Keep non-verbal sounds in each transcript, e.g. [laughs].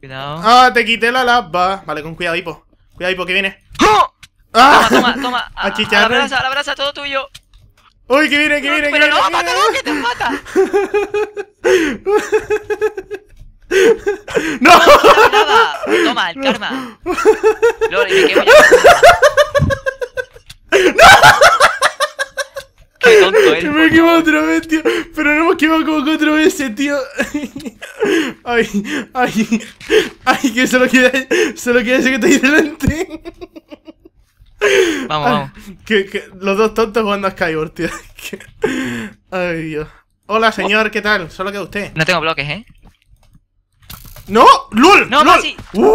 Cuidado. Ah, te quité la lava. Vale, con cuidado, Hipo. Cuidado, Hipo, que viene. ¡Ah! Toma, toma, toma. [laughs] A, la brasa, a la brasa, todo tuyo. ¡Uy, que viene, que no, viene! Pero que no, viene, mátalo, que te mata. [laughs] ¡No! no toma, el karma. [laughs] Lore, me quedo ya. ¡No! Qué tonto eres. Me he quemado otra vez, tío. Pero no hemos quemado como cuatro veces, tío. Ay, ay, ay, que se lo lo queda ese que estoy delante. Vamos, vamos. Que, los dos tontos jugando a Skyward, tío. Ay, Dios. Hola, señor, ¿qué tal? Solo queda usted. No tengo bloques, ¿eh? ¡No! ¡Lul! ¡No, no. Masi. Uh.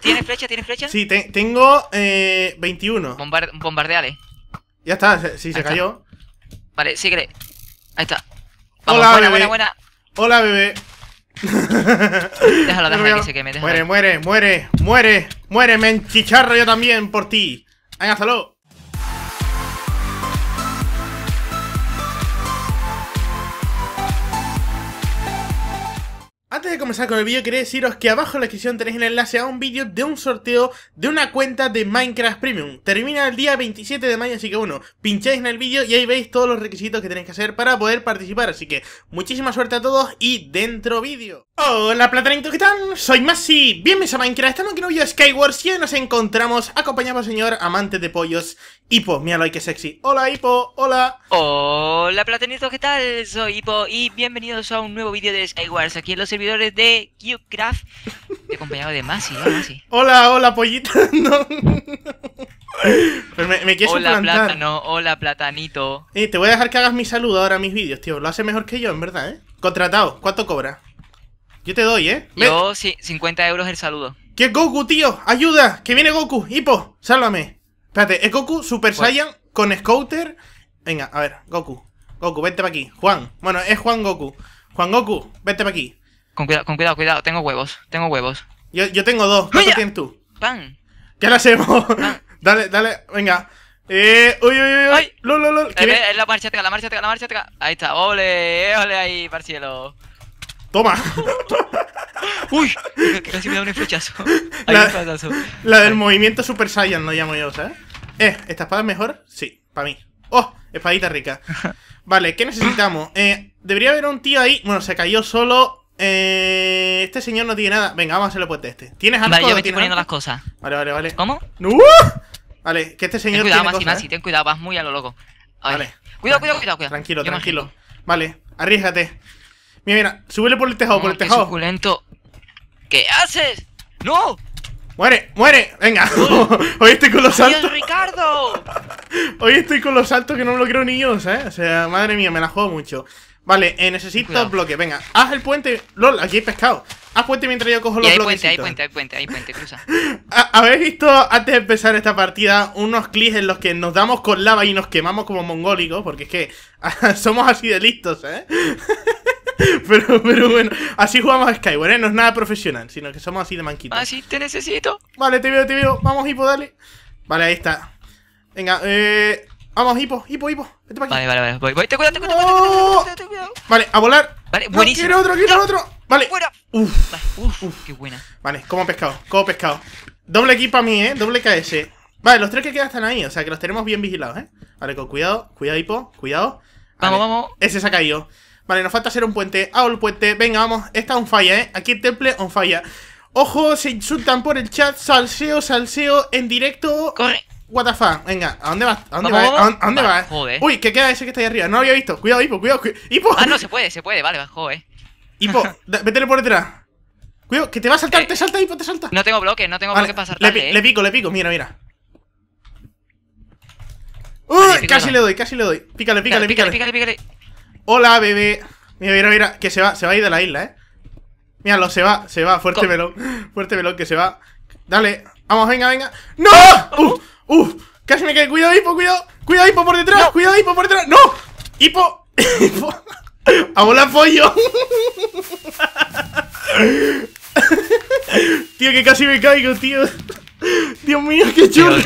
¿Tienes flecha? ¿Tienes flecha? Sí, tengo eh, 21. bombardeale. Ya está, sí, se cayó. Vale, síguele. Ahí está. Vamos, Hola, buena, bebé. buena, buena. Hola, bebé. [laughs] Déjalo, déjalo que se queme, Muere, muere, muere, muere, muere, me enchicharro yo también por ti. Venga, hasta Antes de comenzar con el vídeo, quería deciros que abajo en la descripción tenéis el enlace a un vídeo de un sorteo de una cuenta de Minecraft Premium. Termina el día 27 de mayo, así que bueno, pincháis en el vídeo y ahí veis todos los requisitos que tenéis que hacer para poder participar. Así que muchísima suerte a todos y dentro vídeo. Hola Platanito, ¿qué tal? Soy Masi, bienvenidos a Minecraft, estamos aquí en un vídeo de Skywars y hoy nos encontramos acompañados por señor amante de pollos, Hippo, míralo hay que sexy. Hola Hippo, hola. Hola Platanito, ¿qué tal? Soy Hippo y bienvenidos a un nuevo vídeo de Skywars aquí en los servidores de de he acompañado de Masi, ¿no? Masi. Hola, hola, pollita. [laughs] me, hola, hola, platanito. te voy a dejar que hagas mi saludo ahora a mis vídeos, tío. Lo hace mejor que yo, en verdad, ¿eh? Contratado, ¿cuánto cobra? Yo te doy, ¿eh? Yo, 50 euros el saludo. ¿Qué Goku, tío? ¡Ayuda! ¡Que viene Goku! ¡Hipo! ¡Sálvame! Espérate, es Goku Super pues- Saiyan con Scouter. Venga, a ver, Goku. Goku, vete para aquí. Juan. Bueno, es Juan Goku. Juan Goku, vete para aquí. Con cuidado, con cuidado, cuidado. Tengo huevos, tengo huevos. Yo, yo tengo dos. ¿Cuántos tienes tú? Pan. ¿Qué le hacemos? [laughs] dale, dale, venga. Eh, uy, uy, uy. Ay. lo, lo! lo. Eh, la marcha, la marcha, la marcha. Ahí está. Ole, ole ahí, parcielo. Toma. [laughs] Uy, casi me da un flechazo. [laughs] La, un la del movimiento Super Saiyan lo llamo yo, ¿sabes? Eh, ¿esta espada es mejor? Sí, para mí. Oh, espadita rica. Vale, ¿qué necesitamos? Eh, debería haber un tío ahí. Bueno, se cayó solo. Eh, este señor no tiene nada. Venga, vamos a hacerlo puente este. ¿Tienes algo? Vale, yo me estoy poniendo las cosas. Vale, vale, vale. ¿Cómo? ¡Uh! Vale, que este señor. Ten cuidado, tiene Masi, cosas, ¿eh? ten cuidado, vas muy a lo loco. Vale. Cuidado, cuidado, cuidado, cuidado. Tranquilo, tranquilo. Vale, arriesgate. Mira, mira, súbele por el tejado, por el qué tejado. Suculento. ¿Qué haces? ¡No! ¡Muere! ¡Muere! ¡Venga! [laughs] Hoy estoy con los saltos. Ricardo! [laughs] Hoy estoy con los saltos que no me lo creo ni yo, O sea, madre mía, me la juego mucho. Vale, eh, necesito bloques, bloque. Venga, haz el puente. LOL, aquí hay pescado. Haz puente mientras yo cojo los hay bloques. Hay puente, hay puente, hay puente, hay puente, cruza. [laughs] Habéis visto antes de empezar esta partida unos clics en los que nos damos con lava y nos quemamos como mongólicos, porque es que [laughs] somos así de listos, ¿eh? [laughs] pero, pero bueno, así jugamos a Skyward, ¿eh? No es nada profesional, sino que somos así de manquitos. Así ah, te necesito. Vale, te veo, te veo. Vamos, Hipo, dale. Vale, ahí está. Venga, eh. Vamos, hipo, hipo, hipo. Vete para aquí. Vale, vale, vale. Voy, Te cuidado, te cuidado, Vale, a volar. Vale, buenísimo. quiero otro, quiero otro. Vale. Uf. uf, qué buena. Vale, como pescado, como pescado. Doble equipo a mí, eh. Doble KS. Vale, los tres que quedan están ahí, o sea que los tenemos bien vigilados, eh. Vale, con cuidado, cuidado, hipo, cuidado. Vamos, vamos. Ese se ha caído. Vale, nos falta hacer un puente. Hago el puente. Venga, vamos. Esta on falla, eh. Aquí el temple on falla. Ojo, se insultan por el chat. Salseo, salseo en directo. Corre. What venga, ¿a dónde vas? ¿A dónde vas? ¿A dónde vas? Joder. Uy, ¿qué queda ese que está ahí arriba. No lo había visto. Cuidado, Hipo, cuidado, cuidado. Hipo. Ah, no, se puede, se puede, vale, va, eh. Hipo, vétele [laughs] por detrás. Cuidado, que te va a saltar, eh. te salta, Hipo, te salta. No tengo bloque, no tengo bloque para saltar. Le, eh. le, pico, le pico, mira, mira. Uy, casi le doy, casi le doy. Pícale, pícale, pícale. Pícale, pícale, Hola, bebé. Mira, mira, mira, que se va, se va a ir de la isla, eh. Míralo, se va, se va, fuerte Co melón. Fuerte melón que se va. Dale, vamos, venga, venga. ¡No! Oh, uh. Uh. ¡Uf! ¡Casi me cae! ¡Cuidado, Hipo! ¡Cuidado! ¡Cuidado, Hipo por detrás! ¡Cuidado, Hipo por detrás! ¡No! ¡Hipo! ¡Hipo! ¡A volar pollo! tío, que casi me caigo, tío. Dios mío, qué chulo.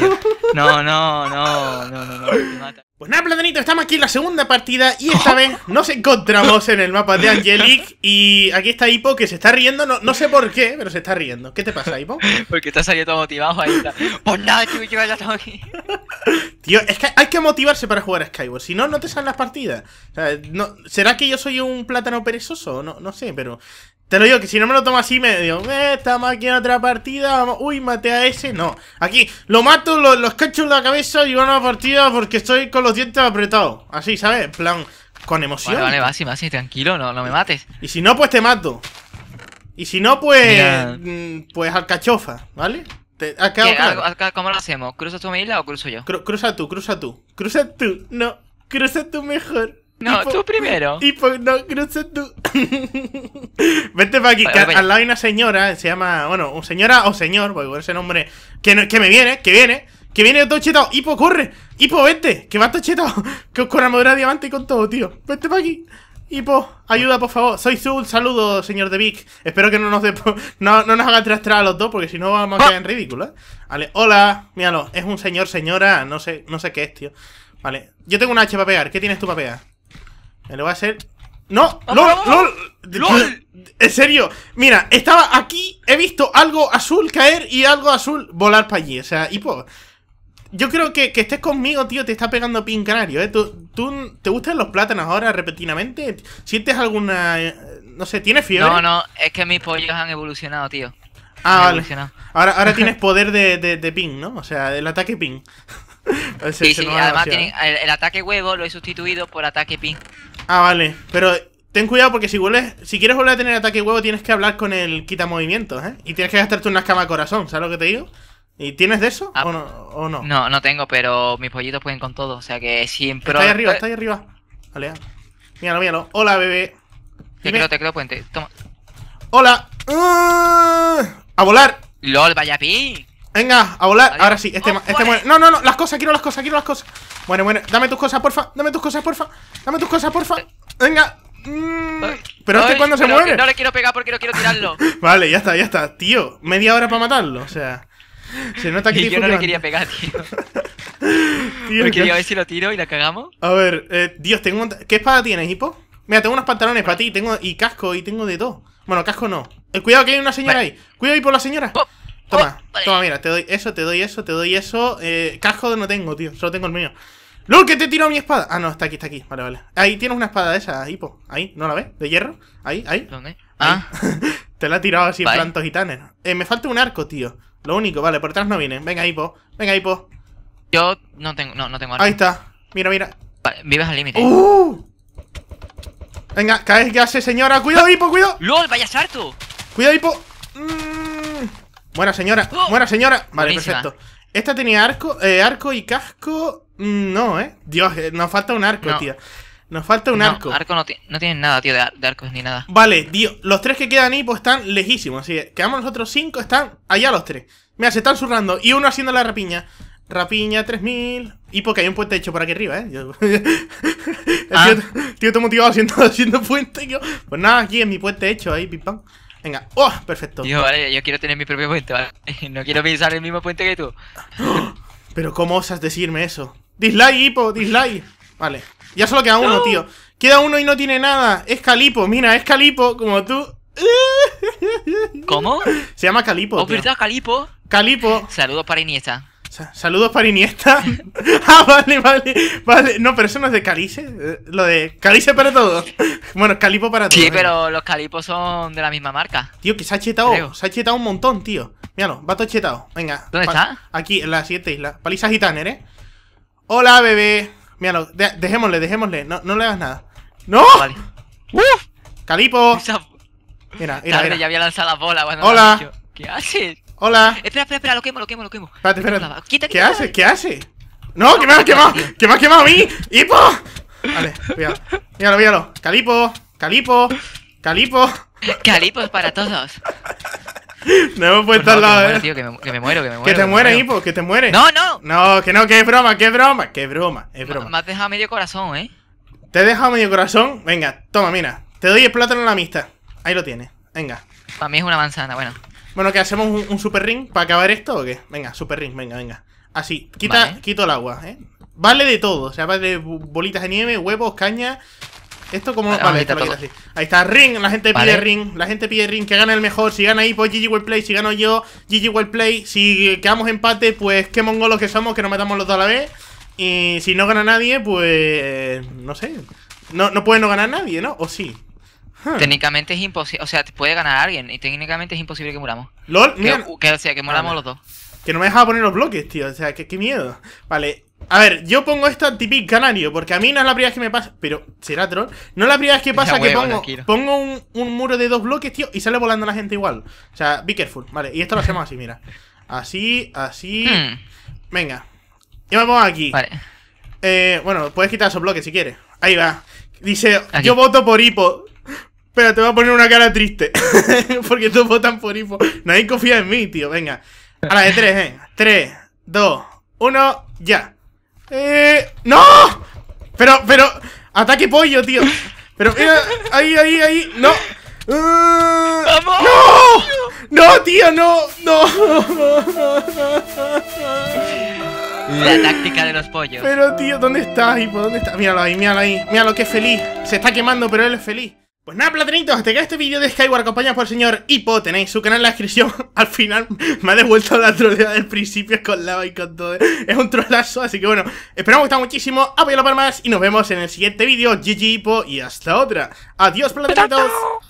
No, no, no, no, no, no, no, no, no, no pues nada, platanito, estamos aquí en la segunda partida y esta vez nos encontramos en el mapa de Angelic y aquí está Hippo que se está riendo, no, no sé por qué, pero se está riendo. ¿Qué te pasa, Hippo? [laughs] Porque estás ahí todo motivado ahí. Pues nada, tío, yo ya estoy aquí. [laughs] Tío, es que hay que motivarse para jugar a Skyward, si no, no te salen las partidas. O sea, no, ¿Será que yo soy un plátano perezoso? No, no sé, pero te lo digo que si no me lo tomo así, medio digo, eh, estamos aquí en otra partida, uy, mate a ese, no. Aquí, lo mato, los cachos en la cabeza y van a partida porque estoy con los dientes apretados. Así, ¿sabes? En plan, con emoción. Vale, vale, vas y tranquilo, no, no me mates. Y si no, pues te mato. Y si no, pues. Mm, pues cachofa, ¿vale? ¿Te cómo lo hacemos? ¿Cruza tú mi isla o cruzo yo? cruza tú, cruza tú. Cruza tú, no. Cruza tú mejor. No, tú primero. Hipo... No, tú. [laughs] Vente para aquí. al lado hay una señora, se llama, bueno, señora o señor, porque por ese nombre, que, que me viene, que viene, que viene todo chetado. Hipo, corre. Hipo, vente, que va todo chetado. Que os [laughs] con de diamante y con todo, tío. Vente para aquí. Hipo, ayuda por favor. Soy Zul, saludo, señor de Vic. Espero que no nos de... [laughs] no, no, nos haga trastrar a los dos, porque si no vamos a ah. quedar en ridículo, ¿eh? Vale, hola, míralo, es un señor, señora, no sé, no sé qué es, tío. Vale, yo tengo una H para pegar, ¿qué tienes tú para pegar? Me lo voy a hacer. ¡No! ¡Lol! ¡Lol! ¡Lol! En serio, mira, estaba aquí, he visto algo azul caer y algo azul volar para allí. O sea, y pues. Yo creo que, que estés conmigo, tío, te está pegando pin canario, ¿eh? ¿Tú, te gustan los plátanos ahora repentinamente? ¿Sientes alguna... Eh, no sé, ¿tienes fiebre? No, no, es que mis pollos han evolucionado, tío. Ah, vale. Ahora, ahora tienes [laughs] poder de, de, de ping, ¿no? O sea, el ataque ping. [laughs] sí, además el, ataque huevo lo he sustituido por ataque pin. Ah, vale. Pero ten cuidado porque si vuelves, si quieres volver a tener ataque huevo tienes que hablar con el quita movimientos, ¿eh? Y tienes que gastarte una escama corazón, ¿sabes lo que te digo? ¿Y tienes de eso ah. o, no, no, no? tengo, pero mis pollitos pueden con todo. O sea que siempre... Está ahí arriba, está ahí arriba. míralo, míralo. Hola, bebé. Te creo, te creo, puente. Toma. Hola. ¡Ah! a volar. LOL, vaya pin. Venga, a volar. Ahora sí, este, este, muere. No, no, no, las cosas, quiero las cosas, quiero las cosas. Bueno, bueno, dame tus cosas, porfa. Dame tus cosas, porfa. Dame tus cosas, porfa. Venga. Mm. pero este cuando se muere. No le quiero pegar porque no quiero tirarlo. [laughs] vale, ya está, ya está. Tío, media hora para matarlo. O sea, se nota que. [laughs] Y yo no le quería pegar, tío. [laughs] quería ver si lo tiro y la cagamos. A ver, eh, Dios, tengo. Un... ¿Qué espada tienes, hipo? Mira, tengo unos pantalones para ti, tengo y casco y tengo de todo. Bueno, casco no. Eh, cuidado que hay una señora ahí. Cuidado ahí por la señora. Oh, Toma. Oh mira, te doy eso, te doy eso, te doy eso. Eh, casco no tengo, tío. Solo tengo el mío. ¡Lol, que te tiro mi espada! Ah, no, está aquí, está aquí. Vale, vale. Ahí tienes una espada de esa, Hipo. Ahí, ¿no la ves? ¿De hierro? Ahí, ahí. ¿Dónde? Ah. [laughs] te la he tirado así en plantos gitanes. Eh, me falta un arco, tío. Lo único, vale, por atrás no viene. Venga, Hipo. Venga, Hipo. Yo no tengo, no, no tengo arco. Ahí está. Mira, mira. vives al límite. ¡Uh! Venga, cae, que hace, señora. ¡Cuidado, Hipo, cuidado! ¡Lol, vaya sarto! ¡Cuidado, Hipo! Buena señora, oh. buena señora. Vale, perfecto. Esta tenía arco, eh, arco y casco. Mm, no, eh. Dios, eh, nos falta un arco, tío. Nos falta un no, arco. Arco no, no tienen nada, tío, de, arcos ni nada. Vale, tío. Los tres que quedan ahí, pues están lejísimos. Así que quedamos nosotros cinco, están allá los tres. Mira, se están zurrando. Y uno haciendo la rapiña. Rapiña 3000. Y porque hay un puente hecho por aquí arriba, ¿eh? [laughs] tío, ah. te motivado haciendo, [laughs] haciendo puente. Yo... Pues nada, aquí en mi puente hecho, ahí, pim pam. Venga, ¡oh! Perfecto. yo quiero tener mi propio puente, [laughs] No quiero pisar el mismo puente que tú. [gasps] Pero ¿cómo osas decirme eso? Dislike, hipo, dislike. Vale, ya solo queda uno, tío. Queda uno y no tiene nada. Es Calipo, mira, es Calipo, como tú. ¿Cómo? Se llama Calipo. Oh, Calipo? Calipo. Saludos para Iniesta. Saludos para Iniesta. [laughs] ah, vale, vale, vale. No, pero eso no es de Calice. Eh, lo de Calice para todos. [laughs] Bueno, Calipo para todos. Sí, pero eh. los Calipos son de la misma marca. Tío, que se ha chetado. Se ha chetado un montón, tío. Míralo, todo chetado. Venga. ¿Dónde está? Aquí, en la siguiente isla. Paliza Gitaner, ¿eh? Hola, bebé. Míralo, dejémosle, dejémosle. No, le hagas nada. ¡No! ¡Uf! ¡Calipo! Mira, mira, ya había lanzado la bola. Cuando Hola. ¿Qué haces? Hola. Espera, espera, espera, lo quemo, lo quemo, lo quemo. Espérate, espérate. Quita, ¿Qué hace? ¿Qué hace? No, que me ha quemado, que me ha quemado a mí. ¡Hipo! Vale, cuidado. Míralo, míralo. Calipo, calipo, calipo. Calipo es para todos. No hemos puesto pues al lado, eh. que, me, muero, que me muero. Que te muere, Hipo, que te muere No, no. No, que no, que es broma, que es broma, que es broma, es broma. Me has dejado medio corazón, eh. ¿Te he dejado medio corazón? Venga, toma, mira. Te doy el plátano en la amistad. Ahí lo tienes. Venga. Para mí es una manzana, bueno. Bueno, que hacemos un, super ring para acabar esto o qué? Venga, super ring, venga, venga. Así, quita, quito el agua, ¿eh? Vale de todo, o sea, vale de bolitas de nieve, huevos, caña. Esto como vale, así. Ahí está, ring, la gente pide ring, la gente pide ring, que gane el mejor, si gana ahí pues GG worldplay, Play, si gano yo, GG Well Play, si quedamos empate, pues qué mongolos que somos, que nos matamos los dos a la vez. Y si no gana nadie, pues no sé. No, no puede no ganar nadie, ¿no? ¿O sí? Hmm. Técnicamente es imposible, o sea, te puede ganar alguien y técnicamente es imposible que muramos. LOL, que, o sea, que muramos ah, los dos. Que no me dejaba poner los bloques, tío, o sea, que, miedo. Vale, a ver, yo pongo esto típico canario, porque a mí no es la primera vez que me pasa. Pero, ¿será troll? No es la primera vez que pasa que pongo, pongo un, muro de dos bloques, tío, y sale volando la gente igual. O sea, be careful, vale. Y esto lo hacemos así, mira. Así, así. Hmm. Venga. Yo me pongo aquí. Vale. Eh, bueno, puedes quitar esos bloques si quieres. Ahí va. Dice, yo voto por hipo. Espera, te voy a poner una cara triste. [laughs] Porque todos votan por hipo. Nadie confía en mí, tío. Venga. A la de tres, eh. Tres, dos, uno, ya. Eh, ¡No! Pero, pero. Ataque pollo, tío. Pero mira. Ahí, ahí, ahí. No. ¡No! ¡No, tío! ¡No! ¡No! La táctica de los pollos. Pero, tío, ¿dónde estás, Ipo? ¿Dónde estás? Míralo ahí, míralo ahí. Míralo que feliz. Se está quemando, pero él es feliz. Pues nada, platanitos, hasta que este vídeo de Skyward acompañado por el señor Hippo, tenéis su canal en la descripción. [laughs] Al final me ha devuelto la troleada del principio con lava y con todo. ¿eh? Es un trolazo, así que bueno, esperamos que gustado muchísimo, apoyadlo para más y nos vemos en el siguiente vídeo. GG Hippo y hasta otra. Adiós, platanitos.